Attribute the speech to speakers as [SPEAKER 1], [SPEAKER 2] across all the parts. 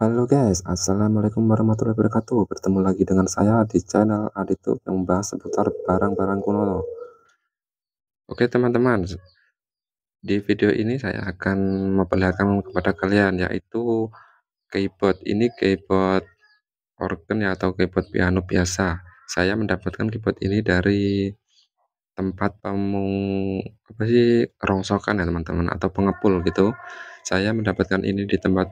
[SPEAKER 1] Halo guys, Assalamualaikum warahmatullahi wabarakatuh Bertemu lagi dengan saya di channel Aditube yang membahas seputar barang-barang kuno Oke teman-teman Di video ini saya akan memperlihatkan kepada kalian Yaitu keyboard Ini keyboard organ ya atau keyboard piano biasa Saya mendapatkan keyboard ini dari tempat pemung apa sih rongsokan ya teman-teman atau pengepul gitu saya mendapatkan ini di tempat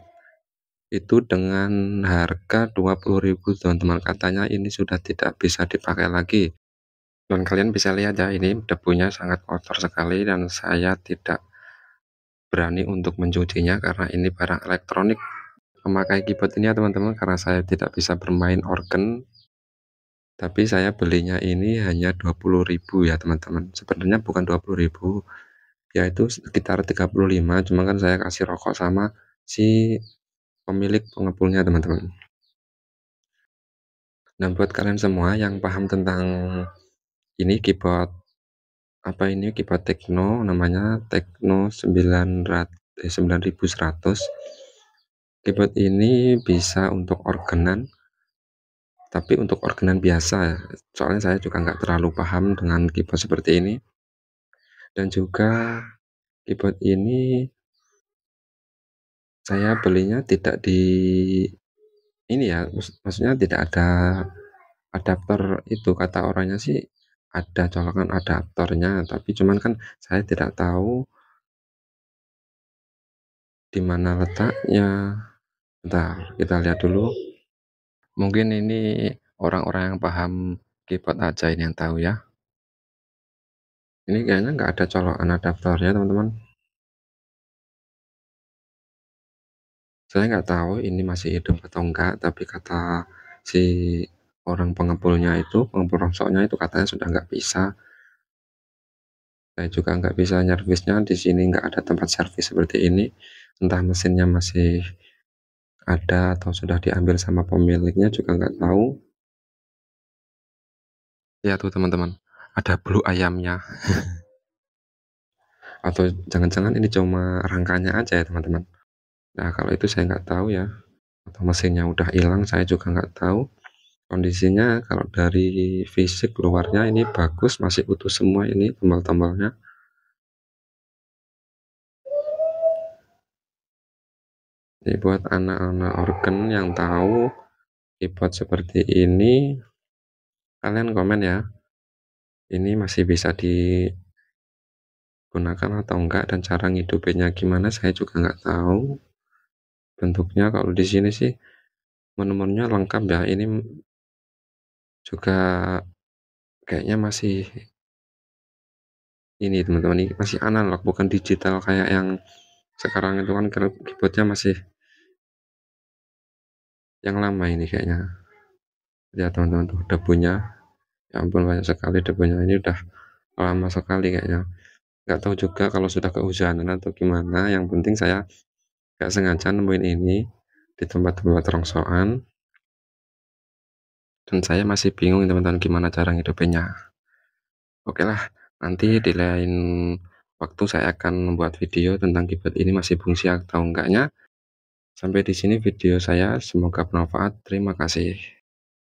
[SPEAKER 1] itu dengan harga 20.000 teman-teman katanya ini sudah tidak bisa dipakai lagi dan kalian bisa lihat ya ini debunya sangat kotor sekali dan saya tidak berani untuk mencucinya karena ini barang elektronik memakai keyboard ini ya teman-teman karena saya tidak bisa bermain organ tapi saya belinya ini hanya 20.000 ya teman-teman sebenarnya bukan 20.000 yaitu sekitar 35 cuma kan saya kasih rokok sama si pemilik pengepulnya teman-teman. Dan nah, buat kalian semua yang paham tentang ini keyboard apa ini keyboard Tekno namanya Tekno 900 eh, 9100 keyboard ini bisa untuk organan tapi untuk organan biasa ya. soalnya saya juga nggak terlalu paham dengan keyboard seperti ini dan juga keyboard ini saya belinya tidak di ini ya maksudnya tidak ada adaptor itu kata orangnya sih ada colokan adaptornya
[SPEAKER 2] tapi cuman kan saya tidak tahu di mana letaknya entah kita lihat dulu mungkin ini orang-orang yang paham keyboard aja ini yang tahu ya ini kayaknya nggak ada colokan adaptornya teman-teman Saya nggak tahu ini masih hidup atau enggak, tapi kata si
[SPEAKER 1] orang pengepulnya itu, pengepul rongsoknya itu katanya sudah nggak bisa. Saya juga nggak bisa nyervisnya, di sini nggak ada tempat servis seperti ini. Entah
[SPEAKER 2] mesinnya masih ada atau sudah diambil sama pemiliknya juga nggak tahu. Ya tuh teman-teman, ada bulu ayamnya. atau jangan-jangan ini cuma rangkanya aja ya teman-teman.
[SPEAKER 1] Nah kalau itu saya nggak tahu ya, atau mesinnya udah hilang saya juga nggak tahu. Kondisinya kalau dari fisik luarnya ini bagus, masih utuh semua ini
[SPEAKER 2] tombol-tombolnya. ini buat anak-anak organ yang tahu keyboard seperti
[SPEAKER 1] ini, kalian komen ya. Ini masih bisa digunakan atau enggak dan cara ngidupinnya gimana saya juga nggak tahu
[SPEAKER 2] bentuknya kalau di sini sih menu lengkap ya ini juga kayaknya masih ini teman-teman ini masih analog bukan digital kayak yang sekarang itu kan
[SPEAKER 1] keyboardnya masih yang lama ini kayaknya ya teman-teman tuh debunya ya ampun banyak sekali debunya ini udah lama sekali kayaknya nggak tahu juga kalau sudah kehujanan atau gimana yang penting saya gak sengaja nemuin ini di tempat-tempat rongsoan dan saya masih bingung teman-teman gimana cara ngidupinnya oke lah nanti di lain waktu saya akan membuat video tentang keyboard ini masih fungsi atau
[SPEAKER 2] enggaknya sampai di sini video saya semoga bermanfaat terima kasih